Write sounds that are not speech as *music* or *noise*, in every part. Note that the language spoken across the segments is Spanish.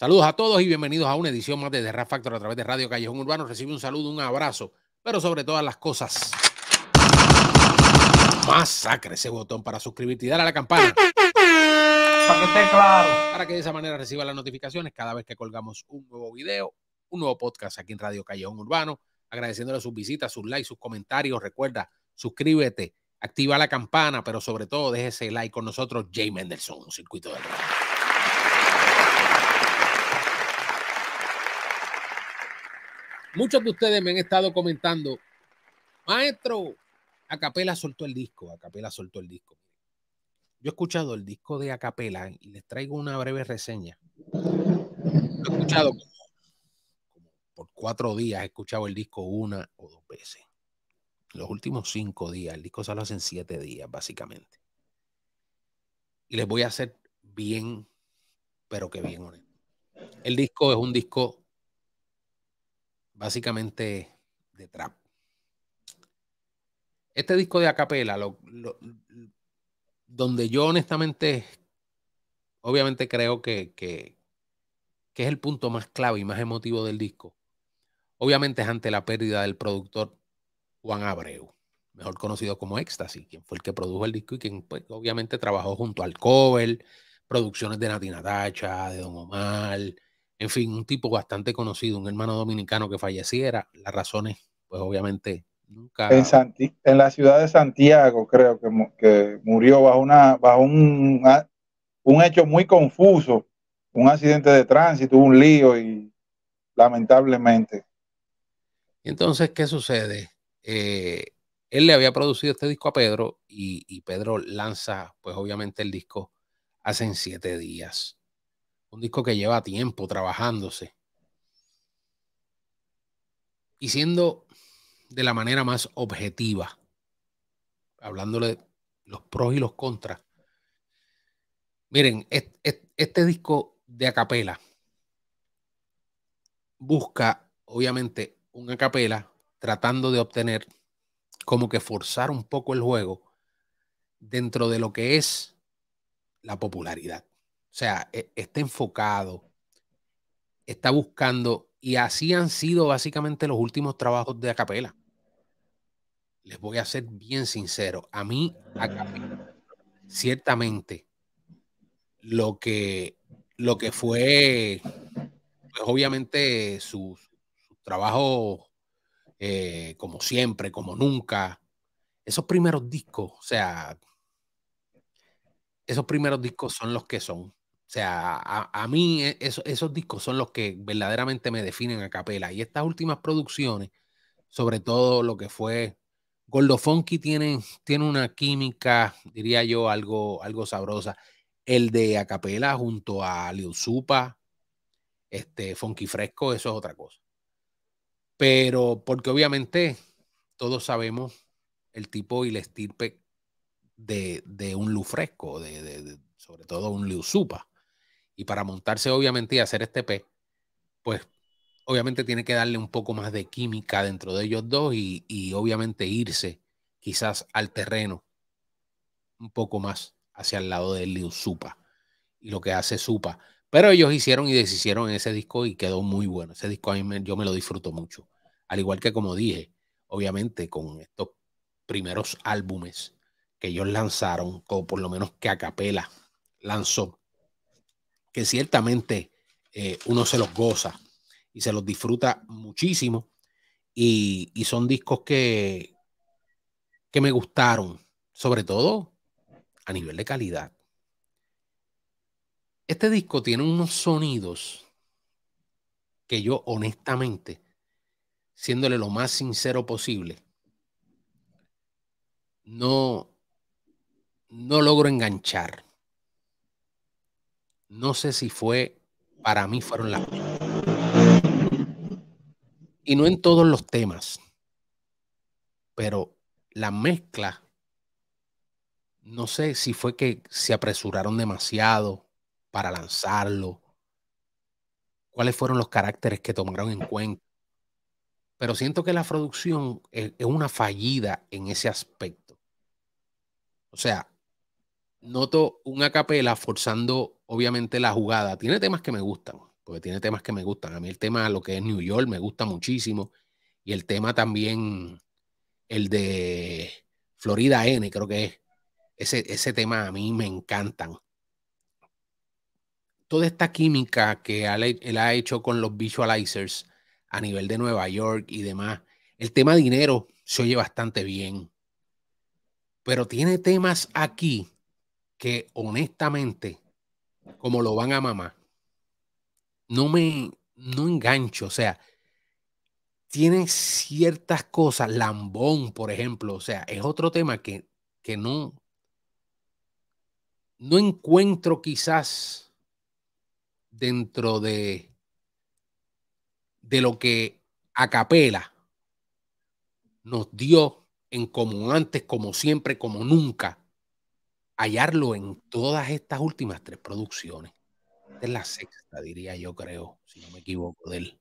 Saludos a todos y bienvenidos a una edición más de The Rap Factor a través de Radio Callejón Urbano. Recibe un saludo, un abrazo, pero sobre todas las cosas, masacre ese botón para suscribirte y dar a la campana. Para que esté claro. Para que de esa manera reciba las notificaciones cada vez que colgamos un nuevo video, un nuevo podcast aquí en Radio Callejón Urbano. Agradeciéndole sus visitas, sus likes, sus comentarios. Recuerda, suscríbete, activa la campana, pero sobre todo déjese like con nosotros, Jay Mendelssohn, un circuito del Muchos de ustedes me han estado comentando, maestro, Acapela soltó el disco, Acapela soltó el disco. Yo he escuchado el disco de Acapela y les traigo una breve reseña. he escuchado por cuatro días, he escuchado el disco una o dos veces. Los últimos cinco días, el disco solo hacen siete días, básicamente. Y les voy a hacer bien, pero que bien honesto. El disco es un disco básicamente de trap. Este disco de acapela, donde yo honestamente, obviamente creo que, que, es el punto más clave y más emotivo del disco, obviamente es ante la pérdida del productor Juan Abreu, mejor conocido como Ecstasy, quien fue el que produjo el disco y quien pues, obviamente trabajó junto al cover, producciones de Natina Tacha, de Don Omar, en fin, un tipo bastante conocido, un hermano dominicano que falleciera. Las razones, pues obviamente, nunca. En, en la ciudad de Santiago, creo que, murió bajo, una, bajo un, hecho muy confuso, un accidente de tránsito, un lío y lamentablemente. Entonces, ¿qué sucede? Eh, él le había producido este disco a Pedro y, y Pedro lanza, pues obviamente, el disco hace siete días. Un disco que lleva tiempo trabajándose. Y siendo de la manera más objetiva, hablándole los pros y los contras. Miren, este, disco de acapela busca, obviamente, un acapela tratando de obtener como que forzar un poco el juego dentro de lo que es la popularidad. O sea, e, está enfocado, está buscando, y así han sido básicamente los últimos trabajos de Acapela. Les voy a ser bien sincero, a mí ciertamente, lo que, lo que fue, pues, obviamente su, trabajo eh, como siempre, como nunca, esos primeros discos, o sea, esos primeros discos son los que son. O sea, a, mí e, esos discos son los que verdaderamente me definen a capela. Y estas últimas producciones, sobre todo lo que fue Gordo Funky, tiene, tiene una química, diría yo, algo, algo sabrosa. El de Acapela junto a Liu Supa, este, Funky Fresco, eso es otra cosa. Pero porque obviamente todos sabemos el tipo y la estirpe de, un Lu Fresco, sobre todo un Liu Supa. Y para montarse, obviamente, y hacer este P, pues obviamente tiene que darle un poco más de química dentro de ellos dos y, obviamente irse quizás al terreno un poco más hacia el lado de Liu Supa y lo que hace Supa. Pero ellos hicieron y deshicieron ese disco y quedó muy bueno. Ese disco a mí yo me lo disfruto mucho. Al igual que como dije, obviamente con estos primeros álbumes que ellos lanzaron, o por lo menos que Acapela lanzó, que ciertamente eh, uno se los goza y se los disfruta muchísimo. Y, son discos que, que me gustaron, sobre todo a nivel de calidad. Este disco tiene unos sonidos que yo honestamente, siéndole lo más sincero posible, no, no logro enganchar no sé si fue, para mí fueron las Y no en todos los temas, pero la mezcla, no sé si fue que se apresuraron demasiado para lanzarlo, cuáles fueron los caracteres que tomaron en cuenta. Pero siento que la producción es, una fallida en ese aspecto. O sea, noto un acapela forzando obviamente la jugada. Tiene temas que me gustan, porque tiene temas que me gustan. A mí el tema, lo que es New York, me gusta muchísimo. Y el tema también, el de Florida N, creo que es. Ese, ese tema a mí me encantan. Toda esta química que él ha hecho con los visualizers a nivel de Nueva York y demás. El tema dinero se oye bastante bien. Pero tiene temas aquí que honestamente como lo van a mamá no me no engancho. O sea, tiene ciertas cosas, Lambón, por ejemplo. O sea, es otro tema que, que no, no encuentro quizás dentro de, de lo que Acapela nos dio en como antes, como siempre, como nunca hallarlo en todas estas últimas tres producciones. Esta es la sexta, diría yo, creo, si no me equivoco, de él.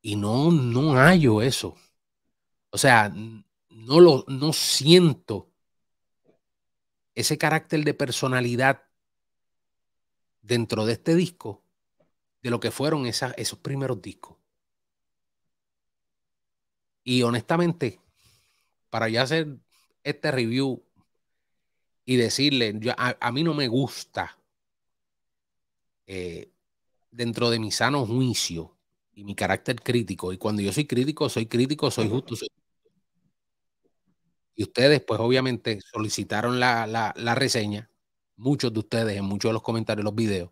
Y no, no hallo eso. O sea, no lo no siento ese carácter de personalidad dentro de este disco de lo que fueron esas, esos primeros discos. Y honestamente, para ya hacer este review y decirle, a, mí no me gusta, eh, dentro de mi sano juicio y mi carácter crítico, y cuando yo soy crítico, soy crítico, soy justo. Y ustedes, pues obviamente, solicitaron la, reseña, muchos de ustedes en muchos de los comentarios, los videos,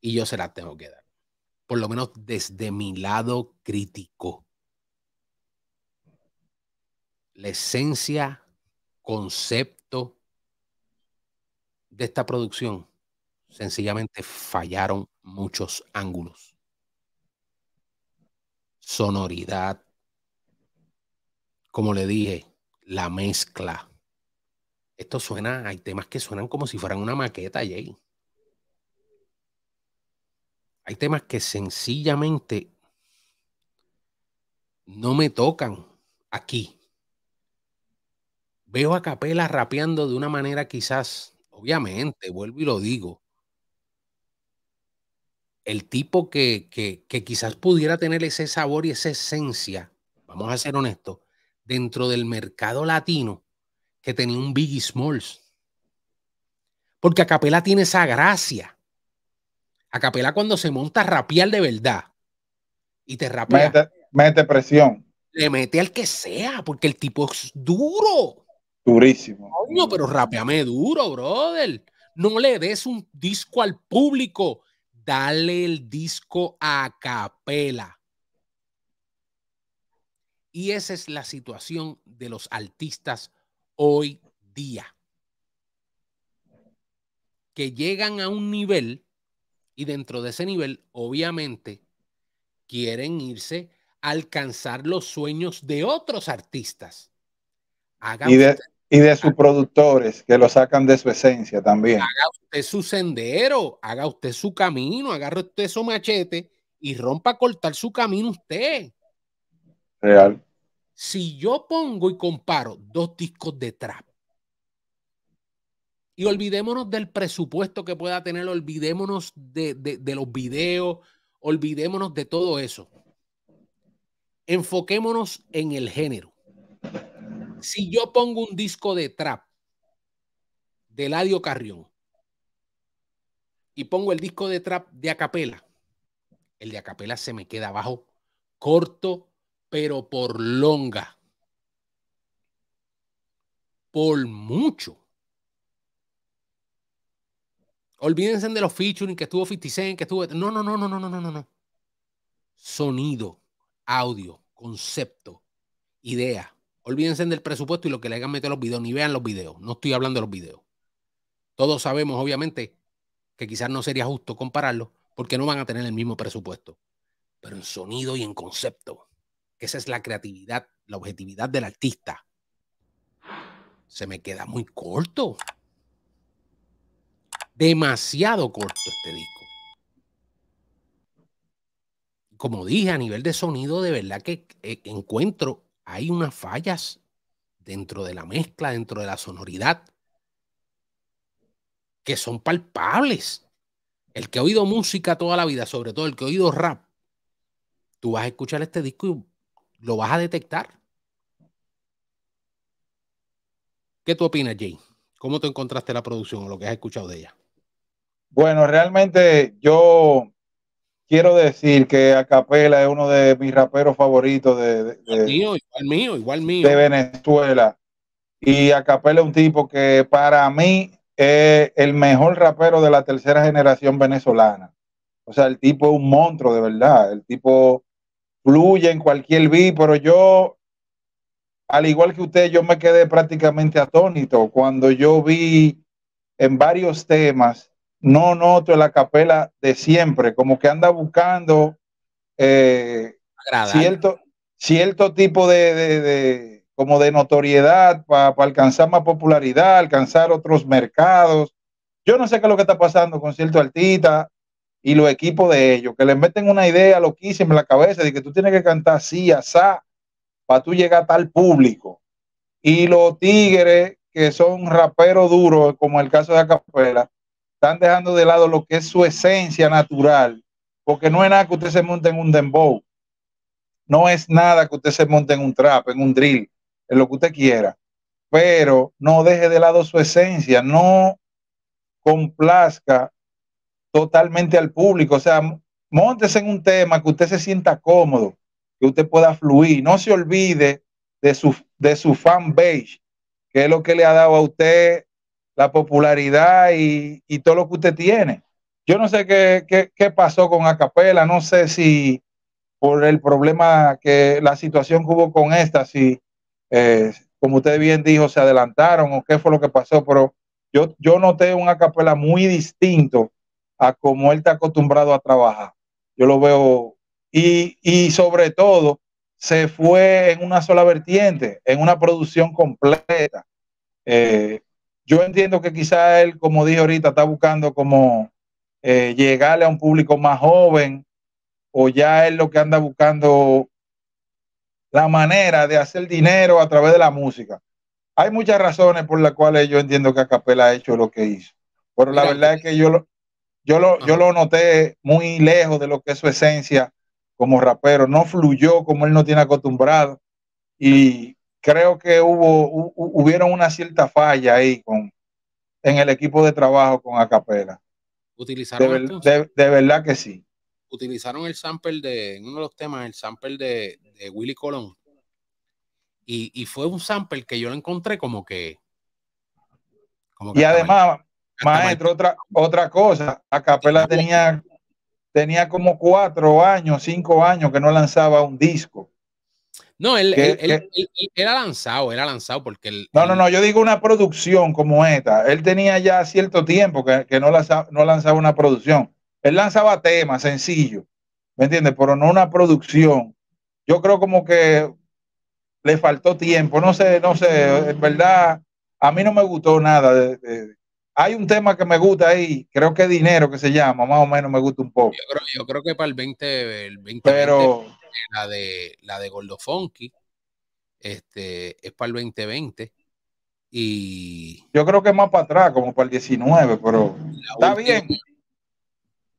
y yo se las tengo que dar. Por lo menos desde mi lado crítico. La esencia, concepto, de esta producción, sencillamente fallaron muchos ángulos. Sonoridad, como le dije, la mezcla. Esto suena, hay temas que suenan como si fueran una maqueta, Jay. Hay temas que sencillamente no me tocan aquí. Veo a Capela rapeando de una manera quizás obviamente, vuelvo y lo digo, el tipo que, quizás pudiera tener ese sabor y esa esencia, vamos a ser honestos, dentro del mercado latino que tenía un Biggie Smalls. Porque Acapela tiene esa gracia. Acapela cuando se monta rapial de verdad y te rapea. Mete, mete presión. Le mete al que sea, porque el tipo es duro. Durísimo. pero rapeame duro, brother. No le des un disco al público. Dale el disco a capela. Y esa es la situación de los artistas hoy día. Que llegan a un nivel y dentro de ese nivel, obviamente, quieren irse a alcanzar los sueños de otros artistas. Hagan y de sus productores, que lo sacan de su esencia también. Haga usted su sendero, haga usted su camino, agarre usted su machete y rompa a cortar su camino usted. Real. Si yo pongo y comparo dos discos de trap, y olvidémonos del presupuesto que pueda tener, olvidémonos de, de, de los videos, olvidémonos de todo eso. Enfoquémonos en el género si yo pongo un disco de trap de ladio Carrión y pongo el disco de trap de Acapela, el de Acapela se me queda abajo, corto, pero por longa. Por mucho. Olvídense de los featuring que estuvo 56, que estuvo. No, no, no, no, no, no, no, no. Sonido, audio, concepto, idea. Olvídense del presupuesto y lo que le hagan meter los videos, ni vean los videos. No estoy hablando de los videos. Todos sabemos, obviamente, que quizás no sería justo compararlo porque no van a tener el mismo presupuesto. Pero en sonido y en concepto, que esa es la creatividad, la objetividad del artista, se me queda muy corto. Demasiado corto este disco como dije, a nivel de sonido, de verdad que eh, encuentro hay unas fallas dentro de la mezcla, dentro de la sonoridad, que son palpables. El que ha oído música toda la vida, sobre todo el que ha oído rap, tú vas a escuchar este disco y lo vas a detectar. ¿Qué tú opinas, Jay? ¿Cómo te encontraste la producción o lo que has escuchado de ella? Bueno, realmente yo quiero decir que Acapela es uno de mis raperos favoritos de, de Venezuela. Y Acapela es un tipo que para mí es el mejor rapero de la tercera generación venezolana. O sea, el tipo es un monstruo de verdad. El tipo fluye en cualquier beat, pero yo, al igual que usted, yo me quedé prácticamente atónito cuando yo vi en varios temas no noto la capela de siempre, como que anda buscando eh, cierto, cierto tipo de, como de notoriedad para alcanzar más popularidad, alcanzar otros mercados. Yo no sé qué es lo que está pasando con cierto artista y los equipos de ellos, que les meten una idea loquísima en la cabeza de que tú tienes que cantar así, asá, para tú llegar a tal público. Y los tigres que son raperos duros, como el caso de la capela están dejando de lado lo que es su esencia natural, porque no es nada que usted se monte en un dembow, no es nada que usted se monte en un trap, en un drill, en lo que usted quiera, pero no deje de lado su esencia, no complazca totalmente al público, o sea, montes en un tema que usted se sienta cómodo, que usted pueda fluir, no se olvide de su, de su fan base, que es lo que le ha dado a usted la popularidad y, y, todo lo que usted tiene. Yo no sé qué, pasó con Acapela, no sé si por el problema que la situación que hubo con esta, si, eh, como usted bien dijo, se adelantaron o qué fue lo que pasó, pero yo, yo noté un Acapela muy distinto a como él está acostumbrado a trabajar. Yo lo veo y, y sobre todo se fue en una sola vertiente, en una producción completa. Eh, yo entiendo que quizá él, como dije ahorita, está buscando como eh, llegarle a un público más joven o ya es lo que anda buscando la manera de hacer dinero a través de la música. Hay muchas razones por las cuales yo entiendo que Acapela ha hecho lo que hizo. Pero la verdad es que yo lo, yo yo lo noté muy lejos de lo que es su esencia como rapero. No fluyó como él no tiene acostumbrado. Y creo que hubo, hubieron una cierta falla ahí con, en el equipo de trabajo con Acapela. ¿Utilizaron de, verdad que sí. Utilizaron el sample de, uno de los temas, el sample de, de Willy Colón. Y, fue un sample que yo lo encontré como que... y además, maestro, otra, otra cosa, Acapela tenía, tenía como cuatro años, cinco años que no lanzaba un disco. No, él, lanzado, era lanzado porque él... No, no, no, yo digo una producción como esta. Él tenía ya cierto tiempo que, no, lanzaba, no lanzaba una producción. Él lanzaba temas sencillos, ¿me entiendes? Pero no una producción. Yo creo como que le faltó tiempo, no sé, no sé, en verdad, a mí no me gustó nada. hay un tema que me gusta ahí, creo que dinero que se llama, más o menos me gusta un poco. Yo creo, yo creo que para el 20, el Pero la de la de Gordo este, es para el 2020. Y yo creo que más para atrás, como para el 19, pero está bien.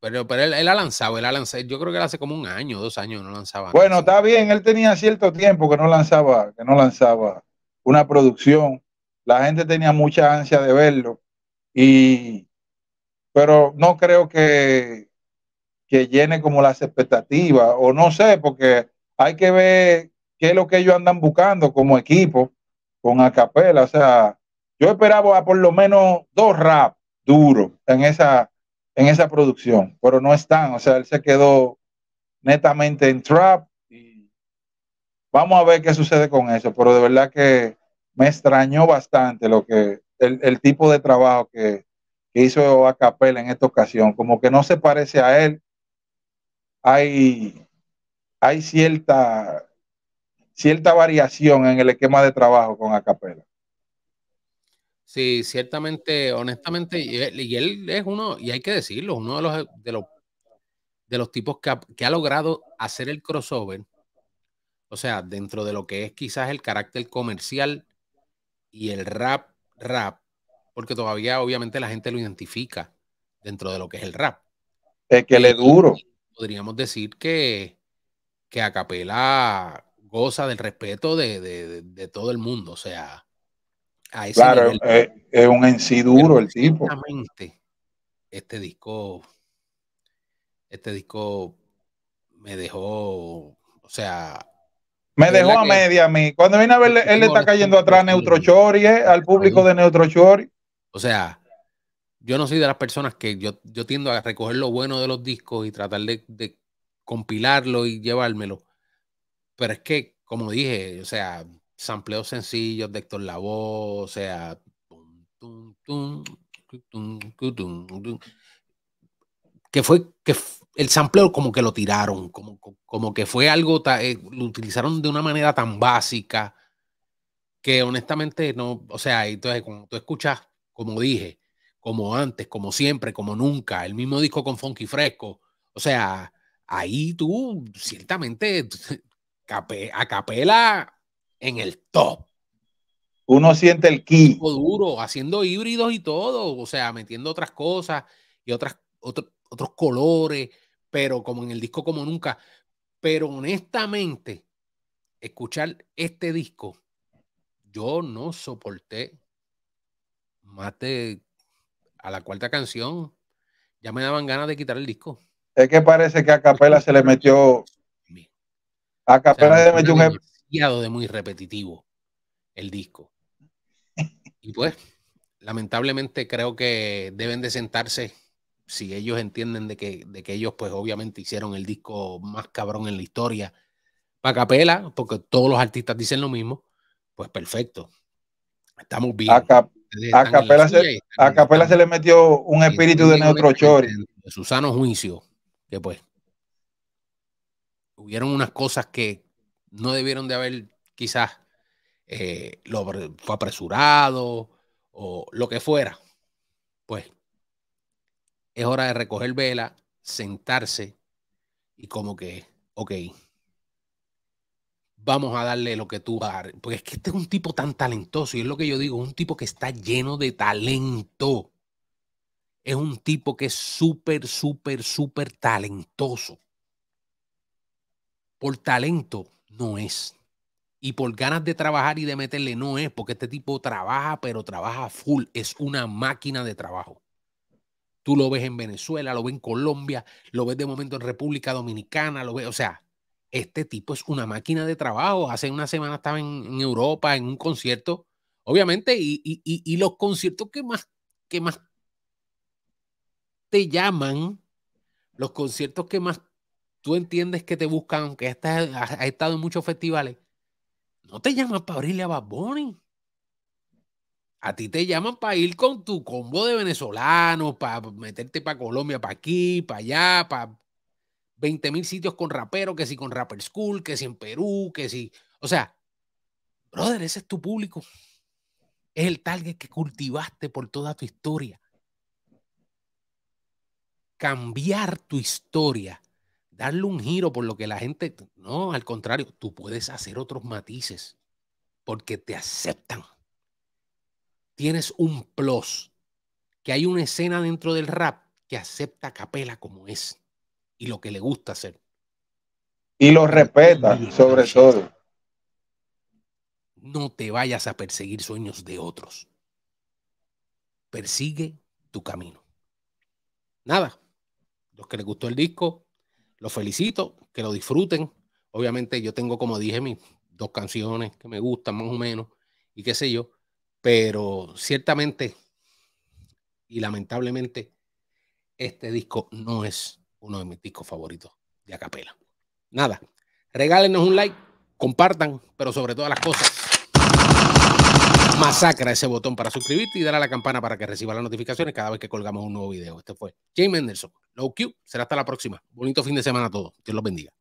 Pero, pero él, ha lanzado, él ha lanzado, yo creo que él hace como un año, dos años no lanzaba. Bueno, está bien, él tenía cierto tiempo que no lanzaba, que no lanzaba una producción. La gente tenía mucha ansia de verlo. Y pero no creo que que llene como las expectativas, o no sé, porque hay que ver qué es lo que ellos andan buscando como equipo con Acapela. O sea, yo esperaba por lo menos dos rap duros en esa, en esa producción, pero no están. O sea, él se quedó netamente en trap y vamos a ver qué sucede con eso. Pero de verdad que me extrañó bastante lo que el, tipo de trabajo que, que hizo Acapela en esta ocasión. Como que no se parece a él hay, hay cierta, cierta variación en el esquema de trabajo con Acapela. Sí, ciertamente, honestamente, y él, es uno, y hay que decirlo, uno de los, de los, de los tipos que ha, que ha logrado hacer el crossover, o sea, dentro de lo que es quizás el carácter comercial y el rap, rap, porque todavía obviamente la gente lo identifica dentro de lo que es el rap. Es que le duro podríamos decir que, que Acapela goza del respeto de, todo el mundo. O sea, claro, es, un en sí duro el tipo. Este disco, este disco me dejó, o sea. Me dejó a media a mí. Cuando vine a verle, él le está cayendo atrás a Neutro Chori, eh, al público de Neutro O sea, yo no soy de las personas que yo, yo tiendo a recoger lo bueno de los discos y tratar de, compilarlo y llevármelo. Pero es que, como dije, o sea, sampleos sencillos de Héctor Lavoe, o sea, que fue que el sampleo como que lo tiraron, como, como que fue algo, eh, lo utilizaron de una manera tan básica que honestamente no, o sea, entonces tú escuchas, como dije, como antes, como siempre, como nunca, el mismo disco con Funky Fresco. O sea, ahí tú ciertamente *laughs* a capela en el top. Uno siente el ki. Duro, haciendo híbridos y todo, o sea, metiendo otras cosas y otras, otros colores, pero como en el disco como nunca. Pero honestamente, escuchar este disco, yo no soporté más de a la cuarta canción ya me daban ganas de quitar el disco. Es que parece que a Capela se le metió. A Capela se le metió un. Demasiado de muy repetitivo el disco. *laughs* Y pues, lamentablemente creo que deben de sentarse si ellos entienden de que, de que ellos, pues obviamente hicieron el disco más cabrón en la historia. Para Capela, porque todos los artistas dicen lo mismo, pues perfecto. Estamos bien a Capela, se, le metió un espíritu de Neutro Chori. su sano juicio, que pues hubieron unas cosas que no debieron de haber quizás eh, lo, fue apresurado o lo que fuera. Pues es hora de recoger vela, sentarse y como que, ok, vamos a darle lo que tú vas a dar. Porque es que este es un tipo tan talentoso y es lo que yo digo, un tipo que está lleno de talento. Es un tipo que es súper, súper, súper talentoso. Por talento no es. Y por ganas de trabajar y de meterle no es, porque este tipo trabaja, pero trabaja full. Es una máquina de trabajo. Tú lo ves en Venezuela, lo ves en Colombia, lo ves de momento en República Dominicana, lo ves, o sea, este tipo es una máquina de trabajo. Hace una semana estaba en, Europa en un concierto, obviamente, y, los conciertos que más, que más te llaman, los conciertos que más tú entiendes que te buscan, que ha has, estado en muchos festivales, no te llaman para abrirle a Bad A ti te llaman para ir con tu combo de venezolanos, para meterte para Colombia, para aquí, para allá, para 20.000 mil sitios con raperos, que si con Rapper School, que si en Perú, que si... O sea, brother, ese es tu público. Es el target que cultivaste por toda tu historia. Cambiar tu historia, darle un giro por lo que la gente... No, al contrario, tú puedes hacer otros matices porque te aceptan. Tienes un plus, que hay una escena dentro del rap que acepta capela como es y lo que le gusta hacer. Y lo respeta, sobre todo. No te vayas a perseguir sueños de otros. Persigue tu camino. Nada, los que les gustó el disco, los felicito, que lo disfruten. Obviamente yo tengo, como dije, mis dos canciones que me gustan más o menos y qué sé yo, pero ciertamente y lamentablemente este disco no es uno de mis discos favoritos de acapela. Nada, regálenos un like, compartan, pero sobre todas las cosas, masacra ese botón para suscribirte y dar a la campana para que reciba las notificaciones cada vez que colgamos un nuevo video. Este fue James Nelson, Low Q. Será hasta la próxima. Bonito fin de semana a todos. Dios los bendiga.